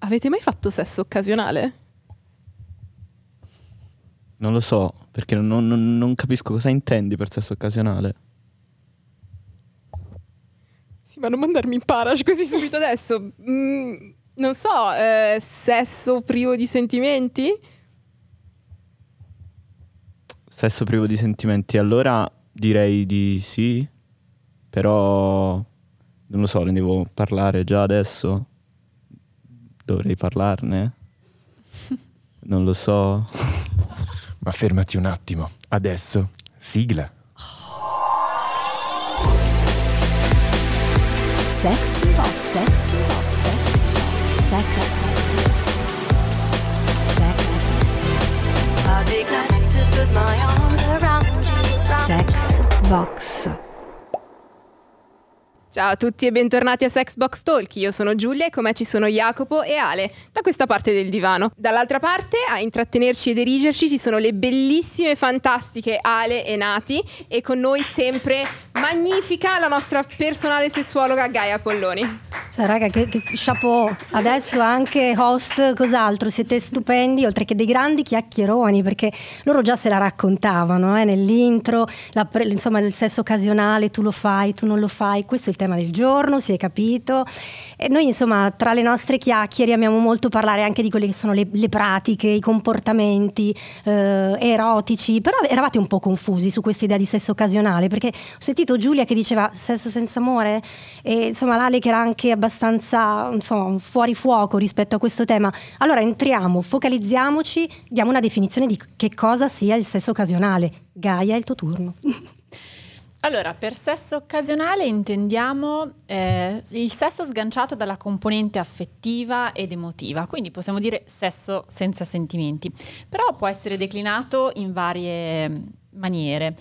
Avete mai fatto sesso occasionale? Non lo so, perché non, non, non capisco cosa intendi per sesso occasionale. Sì, ma non mandarmi in parash così subito adesso. Mm, non so, eh, sesso privo di sentimenti? Sesso privo di sentimenti, allora direi di sì, però non lo so, ne devo parlare già adesso. Dovrei parlarne? Non lo so. Ma fermati un attimo. Adesso, sigla. Sex, Box, Sexy Box, Sexy Box, Sex Box. Sex Box. Ciao a tutti e bentornati a Sexbox Talk, io sono Giulia e con me ci sono Jacopo e Ale, da questa parte del divano. Dall'altra parte a intrattenerci ed erigerci ci sono le bellissime, fantastiche Ale e Nati e con noi sempre magnifica la nostra personale sessuologa Gaia Polloni. Ciao raga, che, che chapeau, adesso anche host, cos'altro, siete stupendi, oltre che dei grandi chiacchieroni, perché loro già se la raccontavano eh, nell'intro, la, insomma il sesso occasionale, tu lo fai, tu non lo fai, questo è il tema del giorno, si è capito. E noi insomma tra le nostre chiacchiere amiamo molto parlare anche di quelle che sono le, le pratiche, i comportamenti eh, erotici, però eravate un po' confusi su questa idea di sesso occasionale, perché ho sentito Giulia che diceva sesso senza amore e insomma Lale che era anche abbastanza insomma, fuori fuoco rispetto a questo tema. Allora entriamo, focalizziamoci, diamo una definizione di che cosa sia il sesso occasionale. Gaia, è il tuo turno. Allora, per sesso occasionale intendiamo eh, il sesso sganciato dalla componente affettiva ed emotiva, quindi possiamo dire sesso senza sentimenti, però può essere declinato in varie maniere.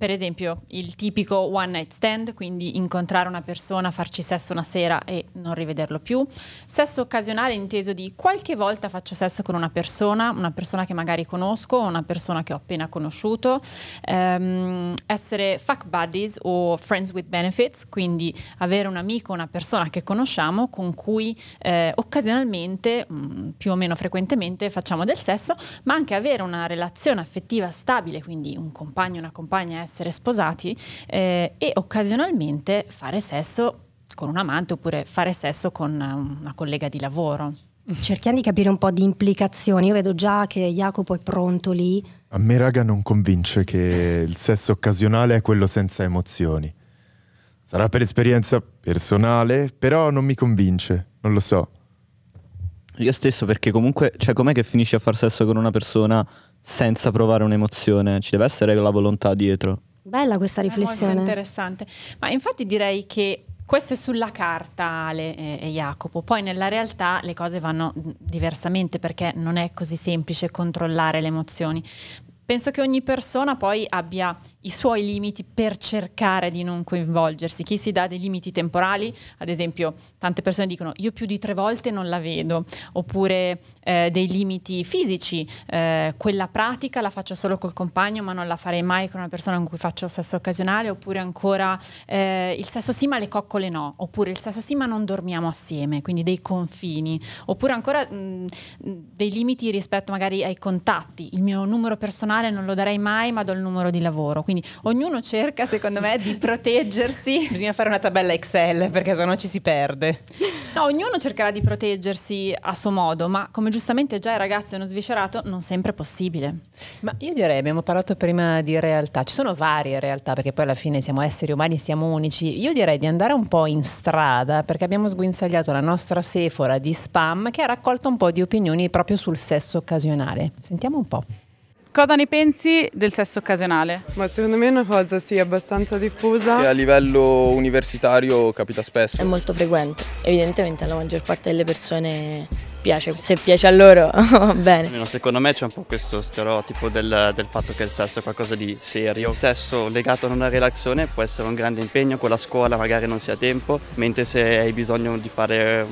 Per esempio il tipico one night stand, quindi incontrare una persona, farci sesso una sera e non rivederlo più. Sesso occasionale inteso di qualche volta faccio sesso con una persona, una persona che magari conosco, una persona che ho appena conosciuto. Um, essere fuck buddies o friends with benefits, quindi avere un amico, una persona che conosciamo con cui eh, occasionalmente, mh, mm, più o meno frequentemente, facciamo del sesso, ma anche avere una relazione affettiva stabile, quindi un compagno, una compagna, essere sposati eh, e occasionalmente fare sesso con un amante oppure fare sesso con eh, una collega di lavoro. Cerchiamo di capire un po' di implicazioni. Io vedo già che Jacopo è pronto lì. A me, raga, non convince che il sesso occasionale è quello senza emozioni. Sarà per esperienza personale, però non mi convince, non lo so. Io stesso, perché comunque, cioè, com'è che finisci a far sesso con una persona senza provare un'emozione, ci deve essere la volontà dietro. Bella questa riflessione. È molto interessante. Ma infatti direi che questo è sulla carta Ale e, e Jacopo, poi nella realtà le cose vanno diversamente perché non è così semplice controllare le emozioni. Penso che ogni persona poi abbia i suoi limiti per cercare di non coinvolgersi, chi si dà dei limiti temporali, ad esempio tante persone dicono io più di tre volte non la vedo, oppure eh, dei limiti fisici, eh, quella pratica la faccio solo col compagno ma non la farei mai con una persona con cui faccio sesso occasionale, oppure ancora eh, il sesso sì ma le coccole no, oppure il sesso sì ma non dormiamo assieme, quindi dei confini, oppure ancora mh, mm, dei limiti rispetto magari ai contatti, il mio numero personale non lo darei mai ma do il numero di lavoro. Quindi ognuno cerca, secondo me, di proteggersi. Bisogna fare una tabella Excel perché sennò ci si perde. No, ognuno cercherà di proteggersi a suo modo, ma come giustamente già i ragazzi hanno sviscerato, non sempre è possibile. Ma io direi, abbiamo parlato prima di realtà, ci sono varie realtà perché poi alla fine siamo esseri umani, siamo unici. Io direi di andare un po' in strada perché abbiamo sguinzagliato la nostra sefora di spam che ha raccolto un po' di opinioni proprio sul sesso occasionale. Sentiamo un po'. Cosa ne pensi del sesso occasionale? Ma secondo me è una cosa sì, abbastanza diffusa. E a livello universitario capita spesso. È molto frequente, evidentemente la maggior parte delle persone piace, se piace a loro bene. Almeno secondo me c'è un po' questo stereotipo del, del, fatto che il sesso è qualcosa di serio. Il sesso legato a una relazione può essere un grande impegno, con la scuola magari non si ha tempo, mentre se hai bisogno di fare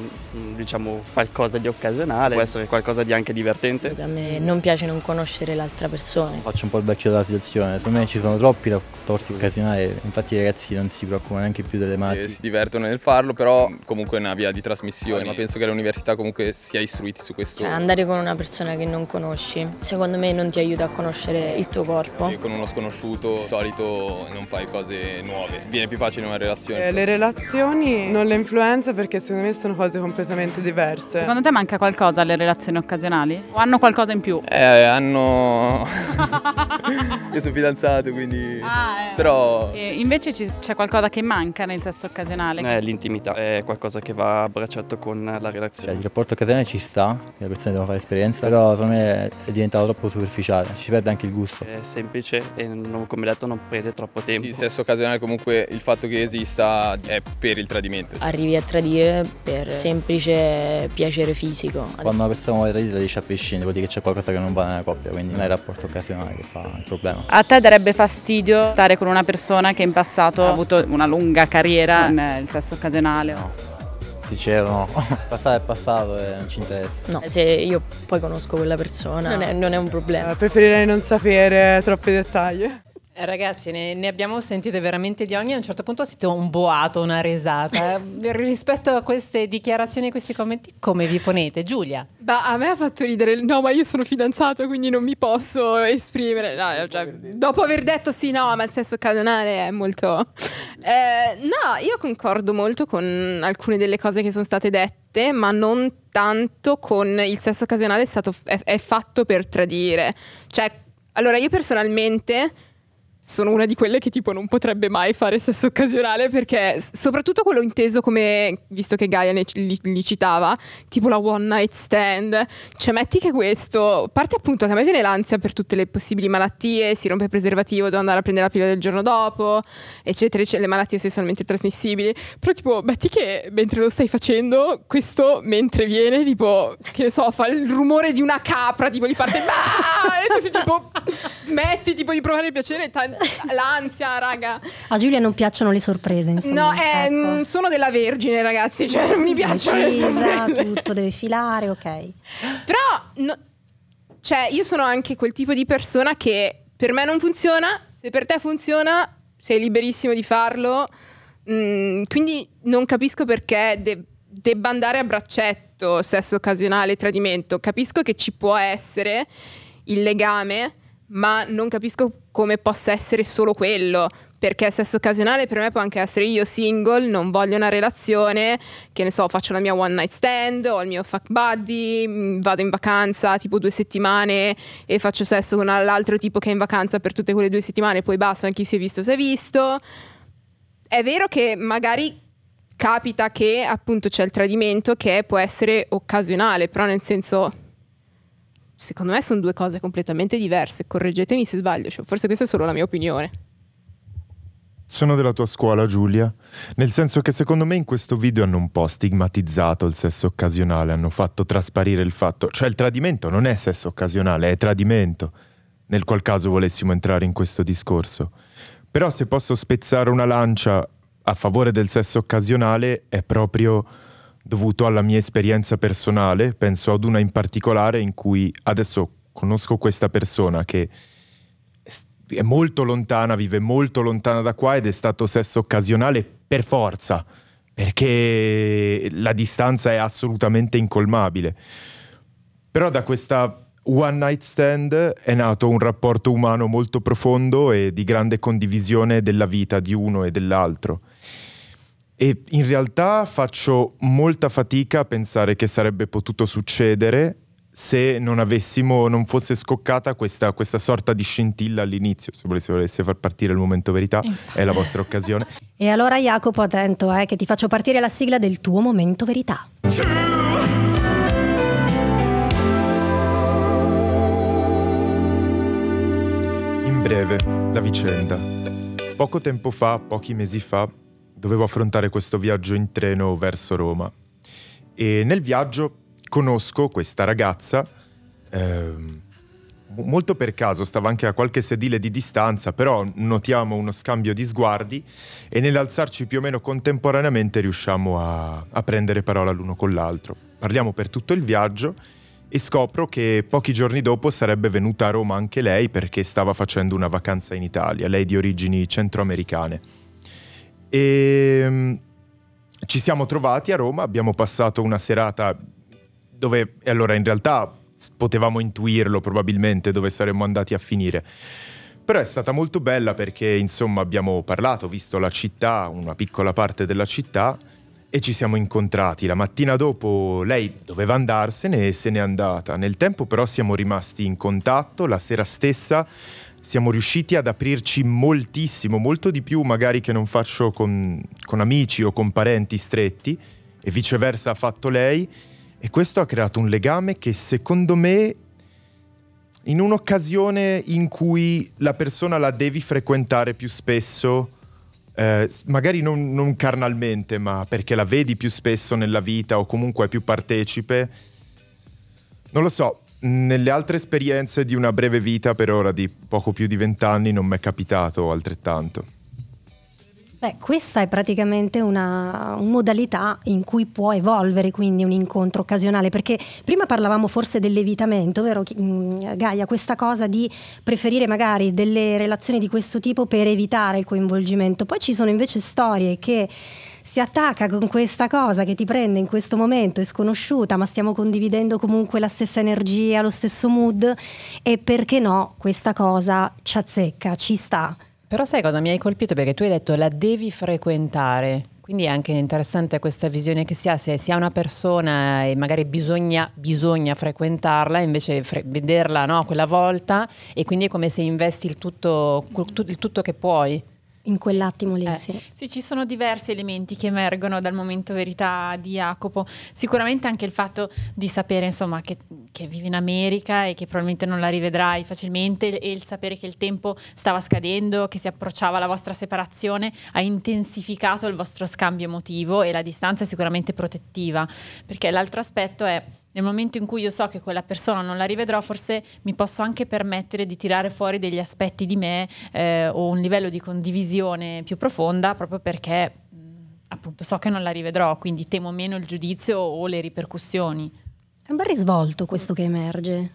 diciamo qualcosa di occasionale può essere qualcosa di anche divertente. A me non piace non conoscere l'altra persona. Faccio un po' il vecchio della situazione, secondo me ci sono troppi rapporti occasionali, infatti i ragazzi non si preoccupano neanche più delle mani. Eh, si divertono nel farlo, però comunque è una via di trasmissione, ma penso che l'università comunque sia ha istruiti su questo? Cioè, andare con una persona che non conosci, secondo me non ti aiuta a conoscere il tuo corpo. E con uno sconosciuto di solito non fai cose nuove, viene più facile una relazione. Eh, le relazioni non le influenza perché secondo me sono cose completamente diverse. Secondo te manca qualcosa alle relazioni occasionali? O hanno qualcosa in più? Eh, hanno... Io sono fidanzato quindi... Ah, eh. Però... E invece c'è qualcosa che manca nel sesso occasionale? Eh, l'intimità, è qualcosa che va abbracciato con la relazione. Cioè, il rapporto occasionale ci sta, le persone devono fare esperienza, però secondo me è diventato troppo superficiale, ci perde anche il gusto. È semplice e non, come detto non prende troppo tempo. Sì, il sesso occasionale comunque il fatto che esista è per il tradimento. Arrivi a tradire per semplice piacere fisico. Quando una persona vuole tradire la dice a prescindere, vuol dire che c'è qualcosa che non va nella coppia, quindi non è il rapporto occasionale che fa il problema. A te darebbe fastidio stare con una persona che in passato ha avuto una lunga carriera nel sesso occasionale? No cazzi c'erano, passare è passato e eh, non ci interessa. No, eh, se io poi conosco quella persona non è, non è un problema. Eh, preferirei non sapere troppi dettagli. Eh, ragazzi, ne, ne, abbiamo sentite veramente di ogni. A un certo punto ho sentito un boato, una risata. Eh, rispetto a queste dichiarazioni e questi commenti, come vi ponete, Giulia? Bah, a me ha fatto ridere. No, ma io sono fidanzato, quindi non mi posso esprimere. No, cioè, dopo aver detto sì, no, ma il sesso canonale è molto. Eh, no, io concordo molto con alcune delle cose che sono state dette, ma non tanto con il sesso occasionale è, stato, è, è fatto per tradire. Cioè, allora io personalmente sono una di quelle che tipo non potrebbe mai fare sesso occasionale perché soprattutto quello inteso come visto che Gaia ne, li, li, citava tipo la one night stand cioè metti che questo parte appunto che a me viene l'ansia per tutte le possibili malattie si rompe il preservativo devo andare a prendere la pila del giorno dopo eccetera eccetera le malattie sessualmente trasmissibili però tipo metti che mentre lo stai facendo questo mentre viene tipo che ne so fa il rumore di una capra tipo gli parte e tu sei tipo smetti tipo di provare il piacere tanti l'ansia, raga. A Giulia non piacciono le sorprese, insomma. No, eh, ecco. Mm, sono della vergine, ragazzi, cioè mi piacciono Precisa, le sorprese. tutto, deve filare, ok. Però, no, cioè, io sono anche quel tipo di persona che per me non funziona, se per te funziona, sei liberissimo di farlo. Mm, quindi non capisco perché de- debba andare a braccetto sesso occasionale, tradimento. Capisco che ci può essere il legame, ma non capisco come possa essere solo quello, perché sesso occasionale per me può anche essere io single, non voglio una relazione, che ne so, faccio la mia one night stand ho il mio fuck buddy, mm, vado in vacanza tipo due settimane e faccio sesso con l'altro tipo che è in vacanza per tutte quelle due settimane, poi basta, chi si è visto si è visto. È vero che magari capita che appunto c'è il tradimento che può essere occasionale, però nel senso secondo me sono due cose completamente diverse, correggetemi se sbaglio, cioè, forse questa è solo la mia opinione. Sono della tua scuola Giulia, nel senso che secondo me in questo video hanno un po' stigmatizzato il sesso occasionale, hanno fatto trasparire il fatto, cioè il tradimento non è sesso occasionale, è tradimento, nel qual caso volessimo entrare in questo discorso. Però se posso spezzare una lancia a favore del sesso occasionale è proprio dovuto alla mia esperienza personale, penso ad una in particolare in cui adesso conosco questa persona che è molto lontana, vive molto lontana da qua ed è stato sesso occasionale per forza, perché la distanza è assolutamente incolmabile. Però da questa One Night Stand è nato un rapporto umano molto profondo e di grande condivisione della vita di uno e dell'altro. E in realtà faccio molta fatica a pensare che sarebbe potuto succedere se non avessimo, non fosse scoccata questa, questa sorta di scintilla all'inizio, se volessi far partire il momento verità, esatto. è la vostra occasione. e allora Jacopo, attento, eh, che ti faccio partire la sigla del tuo momento verità. In breve, la vicenda. Poco tempo fa, pochi mesi fa, dovevo affrontare questo viaggio in treno verso Roma e nel viaggio conosco questa ragazza, eh, molto per caso, stava anche a qualche sedile di distanza, però notiamo uno scambio di sguardi e nell'alzarci più o meno contemporaneamente riusciamo a, a prendere parola l'uno con l'altro. Parliamo per tutto il viaggio e scopro che pochi giorni dopo sarebbe venuta a Roma anche lei perché stava facendo una vacanza in Italia, lei di origini centroamericane. E ehm, ci siamo trovati a Roma, abbiamo passato una serata dove, e allora in realtà potevamo intuirlo probabilmente dove saremmo andati a finire. Però è stata molto bella perché insomma abbiamo parlato, visto la città, una piccola parte della città e ci siamo incontrati. La mattina dopo lei doveva andarsene e se n'è andata. Nel tempo però siamo rimasti in contatto, la sera stessa siamo riusciti ad aprirci moltissimo, molto di più magari che non faccio con, con amici o con parenti stretti e viceversa ha fatto lei e questo ha creato un legame che secondo me in un'occasione in cui la persona la devi frequentare più spesso, eh, magari non, non, carnalmente, ma perché la vedi più spesso nella vita o comunque è più partecipe, non lo so, nelle altre esperienze di una breve vita, per ora di poco più di vent'anni, non mi è capitato altrettanto. Beh, questa è praticamente una, una modalità in cui può evolvere quindi un incontro occasionale, perché prima parlavamo forse dell'evitamento, vero mm, Gaia, questa cosa di preferire magari delle relazioni di questo tipo per evitare il coinvolgimento. Poi ci sono invece storie che si attacca con questa cosa che ti prende in questo momento, è sconosciuta, ma stiamo condividendo comunque la stessa energia, lo stesso mood e perché no, questa cosa ci azzecca, ci sta. Però sai cosa mi hai colpito? Perché tu hai detto la devi frequentare. Quindi è anche interessante questa visione che si ha, se si ha una persona e magari bisogna, bisogna frequentarla, invece fre vederla no, quella volta e quindi è come se investi il tutto, il tutto che puoi in quell'attimo lì. Eh, sì. sì. ci sono diversi elementi che emergono dal momento verità di Jacopo. Sicuramente anche il fatto di sapere insomma, che, che vive in America e che probabilmente non la rivedrai facilmente e il sapere che il tempo stava scadendo, che si approcciava la vostra separazione, ha intensificato il vostro scambio emotivo e la distanza è sicuramente protettiva. Perché l'altro aspetto è nel momento in cui io so che quella persona non la rivedrò, forse mi posso anche permettere di tirare fuori degli aspetti di me eh, o un livello di condivisione più profonda proprio perché mm, appunto so che non la rivedrò, quindi temo meno il giudizio o le ripercussioni. È un bel risvolto questo che emerge.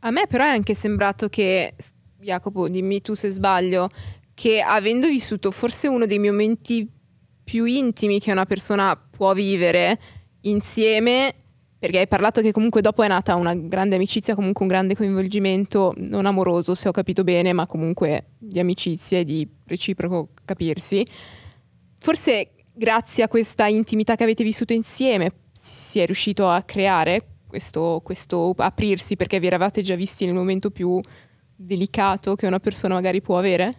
A me però è anche sembrato che, Jacopo, dimmi tu se sbaglio, che avendo vissuto forse uno dei momenti più intimi che una persona può vivere insieme, perché hai parlato che comunque dopo è nata una grande amicizia, comunque un grande coinvolgimento, non amoroso se ho capito bene, ma comunque di amicizia e di reciproco capirsi. Forse grazie a questa intimità che avete vissuto insieme si è riuscito a creare questo, questo aprirsi perché vi eravate già visti nel momento più delicato che una persona magari può avere?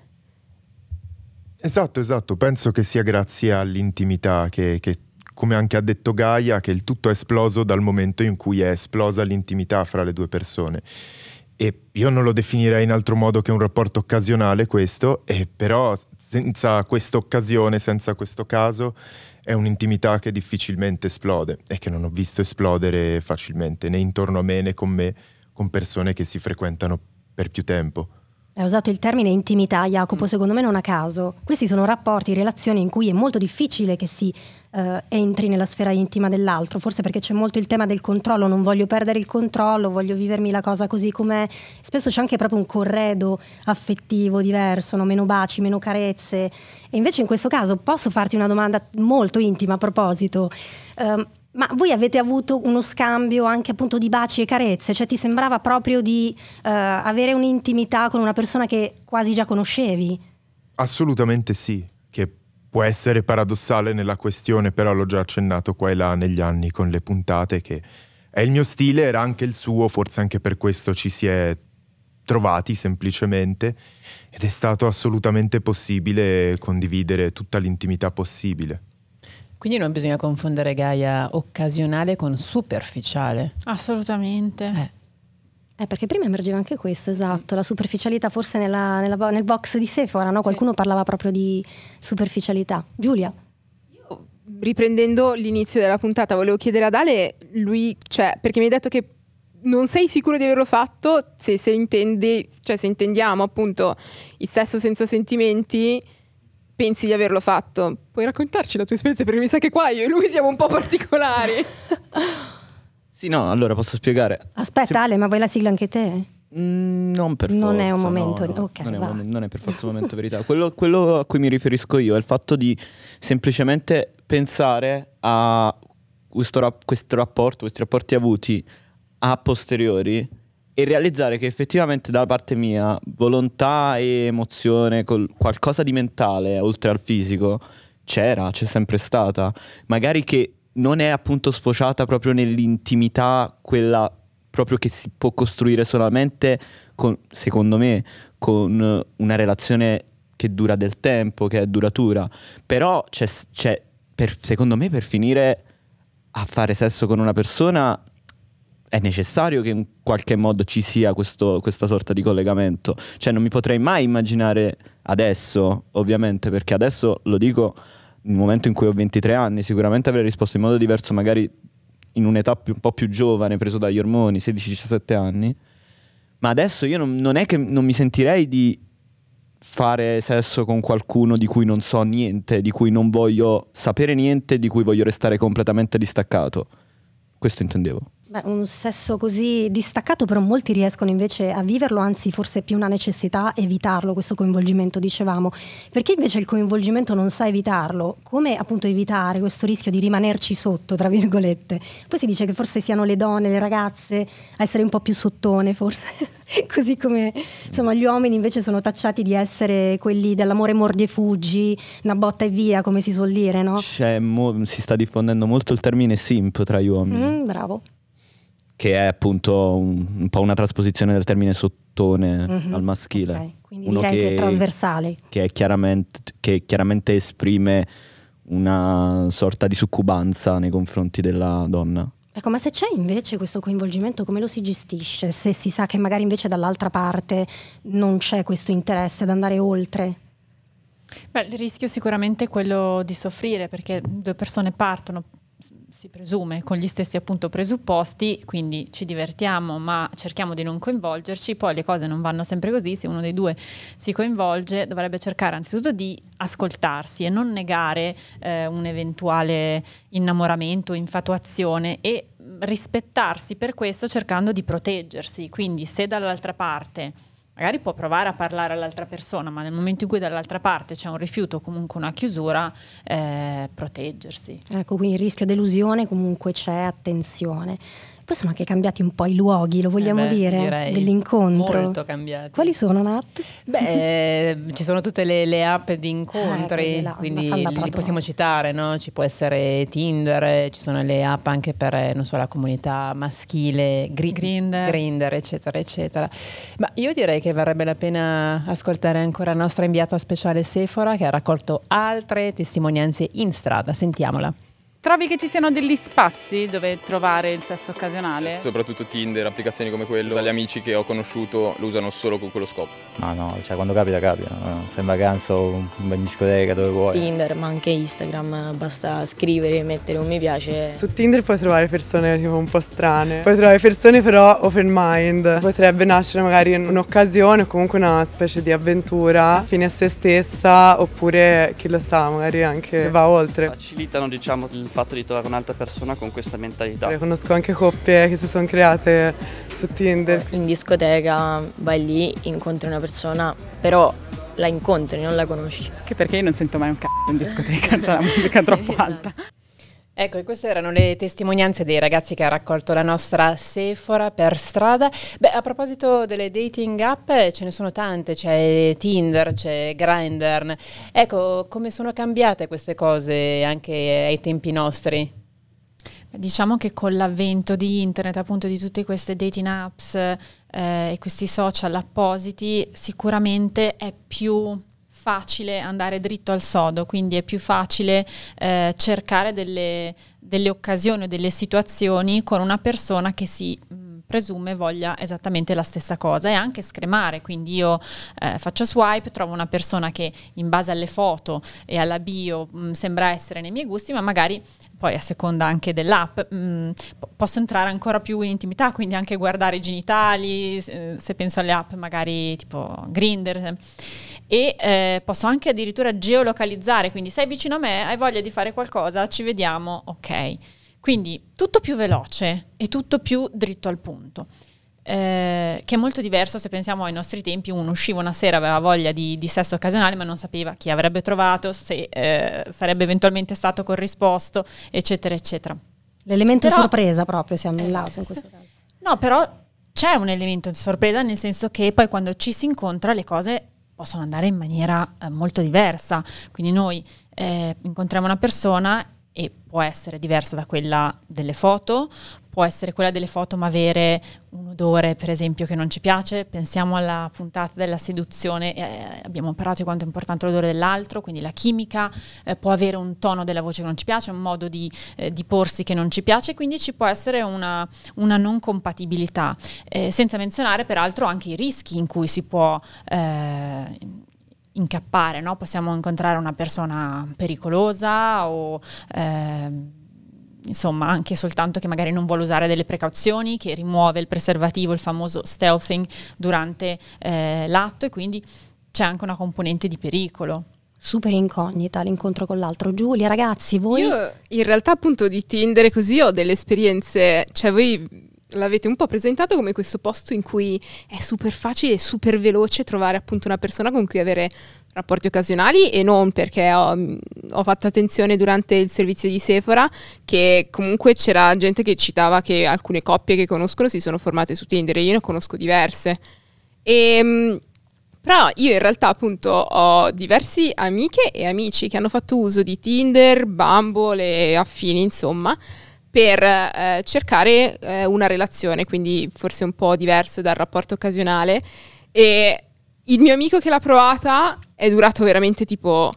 Esatto, esatto, penso che sia grazie all'intimità che, che come anche ha detto Gaia, che il tutto è esploso dal momento in cui è esplosa l'intimità fra le due persone. E io non lo definirei in altro modo che un rapporto occasionale questo, e però senza questa occasione, senza questo caso, è un'intimità che difficilmente esplode e che non ho visto esplodere facilmente né intorno a me né con me, con persone che si frequentano per più tempo. Hai usato il termine intimità, Jacopo, mm. secondo me non a caso. Questi sono rapporti, relazioni in cui è molto difficile che si eh, entri nella sfera intima dell'altro, forse perché c'è molto il tema del controllo, non voglio perdere il controllo, voglio vivermi la cosa così com'è. Spesso c'è anche proprio un corredo affettivo diverso, no? meno baci, meno carezze. E invece in questo caso posso farti una domanda molto intima a proposito. Um, ma voi avete avuto uno scambio anche appunto di baci e carezze, cioè ti sembrava proprio di eh, avere un'intimità con una persona che quasi già conoscevi? Assolutamente sì, che può essere paradossale nella questione, però l'ho già accennato qua e là negli anni con le puntate che è il mio stile, era anche il suo, forse anche per questo ci si è trovati semplicemente ed è stato assolutamente possibile condividere tutta l'intimità possibile. Quindi non bisogna confondere Gaia occasionale con superficiale. Assolutamente. Eh. Eh, perché prima emergeva anche questo, esatto, la superficialità forse nella, nella, nel box di Sephora, no? qualcuno sì. parlava proprio di superficialità. Giulia. Io, riprendendo l'inizio della puntata, volevo chiedere ad Ale, lui, cioè, perché mi hai detto che non sei sicuro di averlo fatto, se, se, intendi, cioè, se intendiamo appunto il sesso senza sentimenti, pensi di averlo fatto. Puoi raccontarci la tua esperienza perché mi sa che qua io e lui siamo un po' particolari. sì, no, allora posso spiegare. Aspetta, Se... Ale, ma vuoi la sigla anche te? Mm, non per non forza. È un momento, no, no. Okay, non, è un, non, è per forza un momento verità. Quello, quello a cui mi riferisco io è il fatto di semplicemente pensare a questo, questo rapporto, questi rapporti avuti a posteriori e realizzare che effettivamente da parte mia volontà e emozione, qualcosa di mentale oltre al fisico, c'era, c'è sempre stata. Magari che non è appunto sfociata proprio nell'intimità, quella proprio che si può costruire solamente, con, secondo me, con una relazione che dura del tempo, che è duratura. Però c'è, c'è per, secondo me, per finire a fare sesso con una persona è necessario che in qualche modo ci sia questo, questa sorta di collegamento. Cioè non mi potrei mai immaginare adesso, ovviamente, perché adesso lo dico nel momento in cui ho 23 anni, sicuramente avrei risposto in modo diverso, magari in un'età più, un po' più giovane, preso dagli ormoni, 16-17 anni. Ma adesso io non, non è che non mi sentirei di fare sesso con qualcuno di cui non so niente, di cui non voglio sapere niente, di cui voglio restare completamente distaccato. Questo intendevo. Beh, un sesso così distaccato, però molti riescono invece a viverlo, anzi forse è più una necessità evitarlo, questo coinvolgimento, dicevamo. Perché invece il coinvolgimento non sa evitarlo, come appunto evitare questo rischio di rimanerci sotto, tra virgolette? Poi si dice che forse siano le donne, le ragazze, a essere un po' più sottone, forse. Così come insomma, gli uomini invece sono tacciati di essere quelli dell'amore mordi e fuggi, una botta e via, come si suol dire, no? si sta diffondendo molto il termine simp tra gli uomini. Mm, bravo che è appunto un, un, po' una trasposizione del termine sottone mm-hmm. al maschile. Okay. Quindi Uno che, è trasversale. Che, è chiaramente, che chiaramente esprime una sorta di succubanza nei confronti della donna. Ecco, ma se c'è invece questo coinvolgimento, come lo si gestisce? Se si sa che magari invece dall'altra parte non c'è questo interesse ad andare oltre? Beh, il rischio sicuramente è quello di soffrire, perché due persone partono si presume, con gli stessi appunto presupposti, quindi ci divertiamo ma cerchiamo di non coinvolgerci, poi le cose non vanno sempre così, se uno dei due si coinvolge dovrebbe cercare anzitutto di ascoltarsi e non negare eh, un eventuale innamoramento, infatuazione e rispettarsi per questo cercando di proteggersi, quindi se dall'altra parte magari può provare a parlare all'altra persona, ma nel momento in cui dall'altra parte c'è un rifiuto o comunque una chiusura, eh, proteggersi. Ecco, quindi il rischio delusione comunque c'è, attenzione. Poi sono anche cambiati un po' i luoghi, lo vogliamo eh beh, dire, dell'incontro. Molto cambiati. Quali sono, Nat? Beh, eh, ci sono tutte le, le app di incontri, eh, ah, quindi li possiamo citare, no? Ci può essere Tinder, ci sono le app anche per, eh, so, la comunità maschile, gri- mm. Grinder. Grinder, eccetera, eccetera. Ma io direi che varrebbe la pena ascoltare ancora la nostra inviata speciale Sephora che ha raccolto altre testimonianze in strada. Sentiamola. Trovi che ci siano degli spazi dove trovare il sesso occasionale? Eh, soprattutto Tinder, applicazioni come quello, gli amici che ho conosciuto lo usano solo con quello scopo. Ma no, cioè quando capita capita, no? sei in vacanza o in discoteca dove vuoi. Tinder, ma anche Instagram, basta scrivere e mettere un mi piace. Su Tinder puoi trovare persone tipo un po' strane, puoi trovare persone però open mind, potrebbe nascere magari un'occasione o comunque una specie di avventura fine a se stessa oppure chi lo sa magari anche va oltre. Facilitano diciamo il fatto di trovare un'altra persona con questa mentalità. Conosco anche coppie che si sono create su Tinder. In discoteca vai lì, incontri una persona, però la incontri, non la conosci. Anche perché io non sento mai un c***o in discoteca, cioè la musica è troppo esatto. alta. Ecco, e queste erano le testimonianze dei ragazzi che ha raccolto la nostra Sephora per strada. Beh, a proposito delle dating app, ce ne sono tante, c'è Tinder, c'è Grindr. Ecco, come sono cambiate queste cose anche ai tempi nostri? Diciamo che con l'avvento di internet, appunto di tutte queste dating apps eh, e questi social appositi, sicuramente è più facile andare dritto al sodo, quindi è più facile eh, cercare delle, delle occasioni o delle situazioni con una persona che si mm, presume voglia esattamente la stessa cosa e anche scremare, quindi io eh, faccio swipe, trovo una persona che in base alle foto e alla bio mh, mm, sembra essere nei miei gusti, ma magari poi a seconda anche dell'app mh, mm, posso entrare ancora più in intimità, quindi anche guardare i genitali, se, se penso alle app magari tipo Grinder e eh, posso anche addirittura geolocalizzare, quindi sei vicino a me, hai voglia di fare qualcosa, ci vediamo, ok. Quindi tutto più veloce e tutto più dritto al punto. Eh, che è molto diverso se pensiamo ai nostri tempi, uno usciva una sera, aveva voglia di, di sesso occasionale ma non sapeva chi avrebbe trovato, se eh, sarebbe eventualmente stato corrisposto, eccetera, eccetera. L'elemento però, sorpresa proprio si è annullato in questo caso. No, però c'è un elemento di sorpresa nel senso che poi quando ci si incontra le cose possono andare in maniera eh, molto diversa. Quindi noi eh, incontriamo una persona e può essere diversa da quella delle foto, può essere quella delle foto ma avere un odore per esempio che non ci piace, pensiamo alla puntata della seduzione, eh, abbiamo parlato di quanto è importante l'odore dell'altro, quindi la chimica eh, può avere un tono della voce che non ci piace, un modo di, eh, di porsi che non ci piace, quindi ci può essere una, una non compatibilità, eh, senza menzionare peraltro anche i rischi in cui si può eh, incappare, no? possiamo incontrare una persona pericolosa o... Ehm, insomma, anche soltanto che magari non vuole usare delle precauzioni, che rimuove il preservativo, il famoso stealthing durante eh, l'atto e quindi c'è anche una componente di pericolo super incognita l'incontro con l'altro. Giulia, ragazzi, voi... Io in realtà appunto di Tinder così ho delle esperienze, cioè voi l'avete un po' presentato come questo posto in cui è super facile e super veloce trovare appunto una persona con cui avere rapporti occasionali e non perché ho, mm, ho, fatto attenzione durante il servizio di Sephora che comunque c'era gente che citava che alcune coppie che conoscono si sono formate su Tinder e io ne conosco diverse. E, ehm, però io in realtà appunto ho diversi amiche e amici che hanno fatto uso di Tinder, Bumble e affini insomma per eh, cercare eh, una relazione, quindi forse un po' diverso dal rapporto occasionale e il mio amico che l'ha provata è durato veramente tipo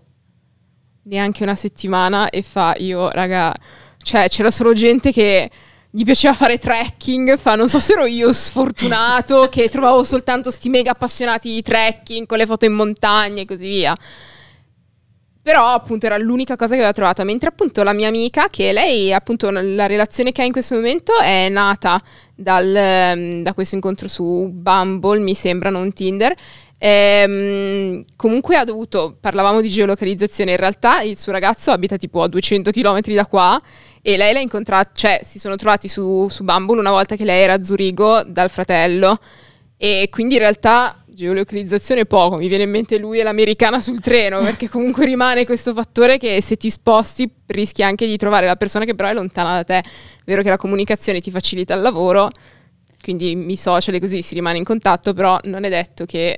neanche una settimana e fa io, raga, cioè c'era solo gente che gli piaceva fare trekking, fa non so se ero io sfortunato che trovavo soltanto sti mega appassionati di trekking con le foto in montagna e così via. Però appunto era l'unica cosa che aveva trovato, mentre appunto la mia amica, che lei appunto la relazione che ha in questo momento è nata dal, ehm, da questo incontro su Bumble, mi sembra, non Tinder, Ehm, comunque ha dovuto, parlavamo di geolocalizzazione, in realtà il suo ragazzo abita tipo a 200 km da qua e lei l'ha incontrata, cioè si sono trovati su, su Bumble una volta che lei era a Zurigo dal fratello e quindi in realtà geolocalizzazione poco, mi viene in mente lui e l'americana sul treno, perché comunque rimane questo fattore che se ti sposti rischi anche di trovare la persona che però è lontana da te. È vero che la comunicazione ti facilita il lavoro, quindi mi social e così si rimane in contatto, però non è detto che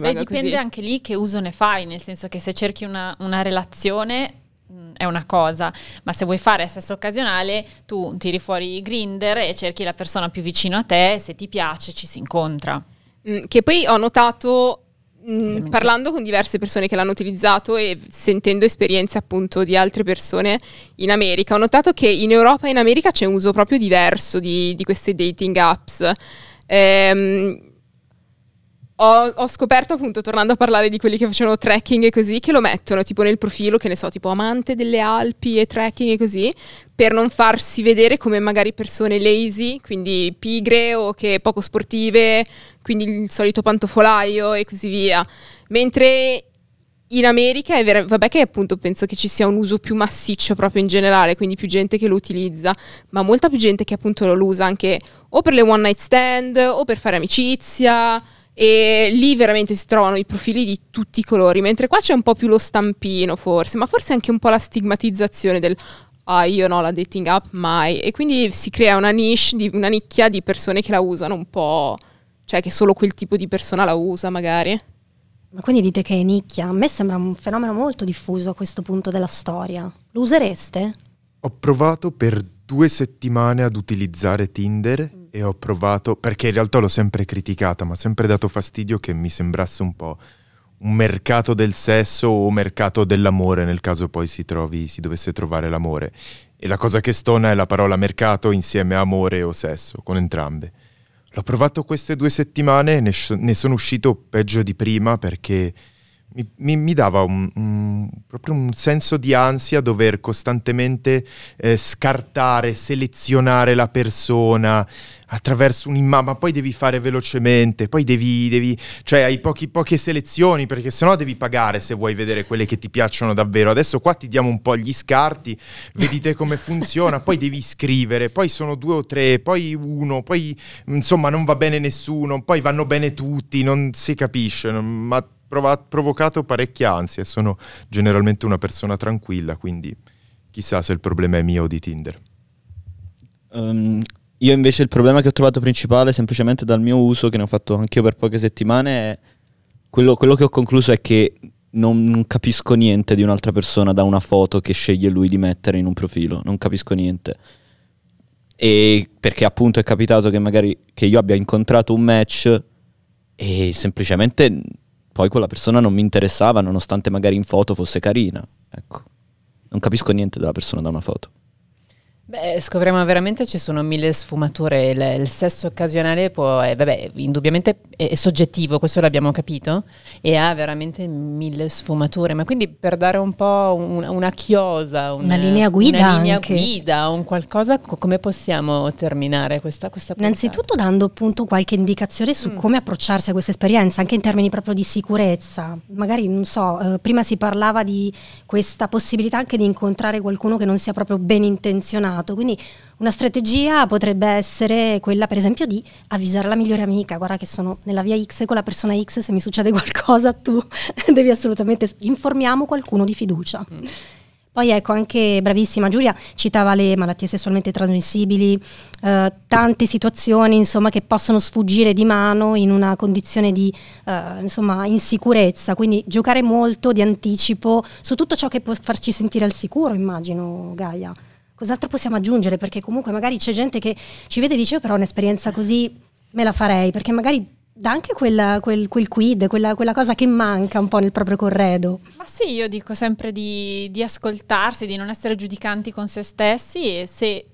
Beh, dipende così. anche lì che uso ne fai, nel senso che se cerchi una, una relazione mm, è una cosa, ma se vuoi fare sesso occasionale, tu tiri fuori Grinder e cerchi la persona più vicino a te, se ti piace ci si incontra. Mm, che poi ho notato mh, mm, parlando con diverse persone che l'hanno utilizzato e sentendo esperienze appunto di altre persone in America, ho notato che in Europa e in America c'è un uso proprio diverso di, di queste dating apps. Ehm, ho, ho, scoperto appunto tornando a parlare di quelli che facevano trekking e così che lo mettono tipo nel profilo che ne so tipo amante delle Alpi e trekking e così per non farsi vedere come magari persone lazy quindi pigre o che poco sportive quindi il solito pantofolaio e così via mentre in America è vero, vabbè che appunto penso che ci sia un uso più massiccio proprio in generale, quindi più gente che lo utilizza, ma molta più gente che appunto lo usa anche o per le one night stand o per fare amicizia, e lì veramente si trovano i profili di tutti i colori, mentre qua c'è un po' più lo stampino forse, ma forse anche un po' la stigmatizzazione del ah io no la dating app mai e quindi si crea una niche, di, una nicchia di persone che la usano un po', cioè che solo quel tipo di persona la usa magari. Ma quindi dite che è nicchia? A me sembra un fenomeno molto diffuso a questo punto della storia. Lo usereste? Ho provato per due settimane ad utilizzare Tinder e ho provato, perché in realtà l'ho sempre criticata, ma sempre dato fastidio che mi sembrasse un po' un mercato del sesso o mercato dell'amore nel caso poi si trovi, si dovesse trovare l'amore. E la cosa che stona è la parola mercato insieme a amore o sesso, con entrambe. L'ho provato queste due settimane, ne, ne sono uscito peggio di prima perché mi, mi, mi dava un, un, proprio un senso di ansia dover costantemente eh, scartare, selezionare la persona attraverso un'immagine, ma poi devi fare velocemente, poi devi, devi cioè hai pochi, poche selezioni perché sennò devi pagare se vuoi vedere quelle che ti piacciono davvero. Adesso qua ti diamo un po' gli scarti, vedete come funziona, poi devi scrivere, poi sono due o tre, poi uno, poi insomma non va bene nessuno, poi vanno bene tutti, non si capisce, non, ma prov- provocato parecchia ansia e sono generalmente una persona tranquilla, quindi chissà se il problema è mio o di Tinder. Um, io invece il problema che ho trovato principale, semplicemente dal mio uso, che ne ho fatto anch'io per poche settimane, è quello, quello che ho concluso è che non capisco niente di un'altra persona da una foto che sceglie lui di mettere in un profilo, non capisco niente. E perché appunto è capitato che magari che io abbia incontrato un match e semplicemente poi quella persona non mi interessava nonostante magari in foto fosse carina. Ecco. Non capisco niente della persona da una foto. Beh, scopriamo veramente ci sono mille sfumature, il, il sesso occasionale può, è, eh, vabbè, indubbiamente è, è, soggettivo, questo l'abbiamo capito, e ha veramente mille sfumature, ma quindi per dare un po' un, una chiosa, un, una, linea guida, una linea anche. guida, un qualcosa, co- come possiamo terminare questa, questa Innanzitutto dando appunto qualche indicazione su mm. come approcciarsi a questa esperienza, anche in termini proprio di sicurezza, magari non so, eh, prima si parlava di questa possibilità anche di incontrare qualcuno che non sia proprio ben intenzionato, funzionato. Quindi una strategia potrebbe essere quella, per esempio, di avvisare la migliore amica, guarda che sono nella via X con la persona X, se mi succede qualcosa tu devi assolutamente... informiamo qualcuno di fiducia. Mm. Poi ecco, anche bravissima Giulia citava le malattie sessualmente trasmissibili, eh, tante situazioni insomma, che possono sfuggire di mano in una condizione di eh, insomma, insicurezza, quindi giocare molto di anticipo su tutto ciò che può farci sentire al sicuro, immagino Gaia cos'altro possiamo aggiungere? Perché comunque magari c'è gente che ci vede e dice, io però un'esperienza così me la farei, perché magari dà anche quella, quel, quel, quid, quella, quella, cosa che manca un po' nel proprio corredo. Ma sì, io dico sempre di, di ascoltarsi, di non essere giudicanti con se stessi e se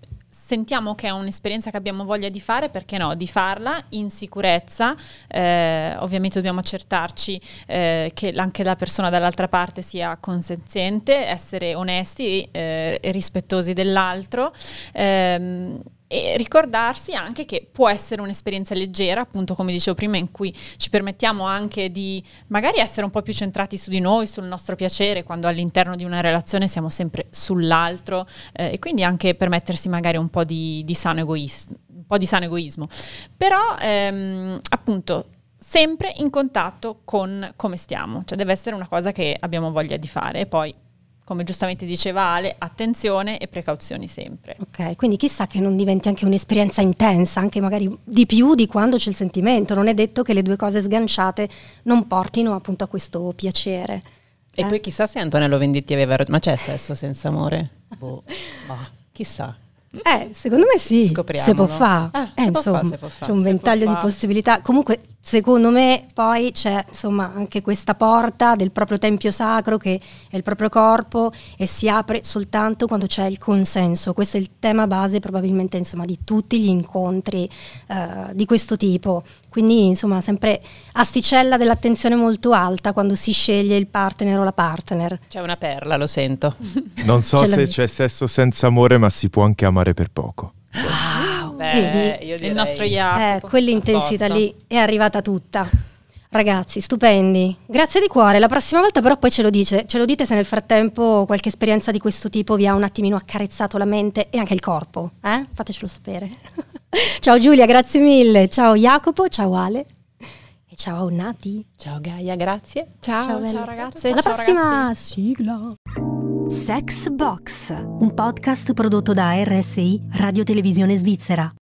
sentiamo che è un'esperienza che abbiamo voglia di fare, perché no, di farla in sicurezza. Eh, ovviamente dobbiamo accertarci eh, che anche la persona dall'altra parte sia consenziente, essere onesti eh, e rispettosi dell'altro. Ehm, e ricordarsi anche che può essere un'esperienza leggera, appunto come dicevo prima, in cui ci permettiamo anche di magari essere un po' più centrati su di noi, sul nostro piacere, quando all'interno di una relazione siamo sempre sull'altro eh, e quindi anche permettersi magari un po' di, di, sano, egoismo, un po di sano, egoismo, Però ehm, appunto sempre in contatto con come stiamo, cioè deve essere una cosa che abbiamo voglia di fare e poi come giustamente diceva Ale, attenzione e precauzioni sempre. Ok, quindi chissà che non diventi anche un'esperienza intensa, anche magari di più di quando c'è il sentimento. Non è detto che le due cose sganciate non portino appunto a questo piacere. E eh? poi chissà se Antonello Venditti aveva... Ma c'è sesso senza amore? boh, ma chissà. Eh, secondo me sì, se può fare. Ah, eh, eh insomma, fa, fa, c'è un ventaglio di possibilità. Comunque, secondo me, poi c'è insomma anche questa porta del proprio tempio sacro che è il proprio corpo e si apre soltanto quando c'è il consenso. Questo è il tema base probabilmente insomma, di tutti gli incontri eh, di questo tipo. Quindi insomma sempre asticella dell'attenzione molto alta quando si sceglie il partner o la partner. C'è una perla, lo sento. Non so se c'è sesso senza amore, ma si può anche amare per poco. Wow, Beh, Vedi? il nostro Jacopo. Eh, quell'intensità lì è arrivata tutta. Ragazzi, stupendi. Grazie di cuore. La prossima volta però poi ce lo, dice, ce lo dite se nel frattempo qualche esperienza di questo tipo vi ha un attimino accarezzato la mente e anche il corpo. Eh? Fatecelo sapere. ciao Giulia, grazie mille. Ciao Jacopo, ciao Ale. E ciao Nati. Ciao Gaia, grazie. Ciao, ciao, ciao ragazze. Alla ciao, prossima. Ragazzi. Sigla. Sex Box, un podcast prodotto da RSI, Radio Televisione Svizzera.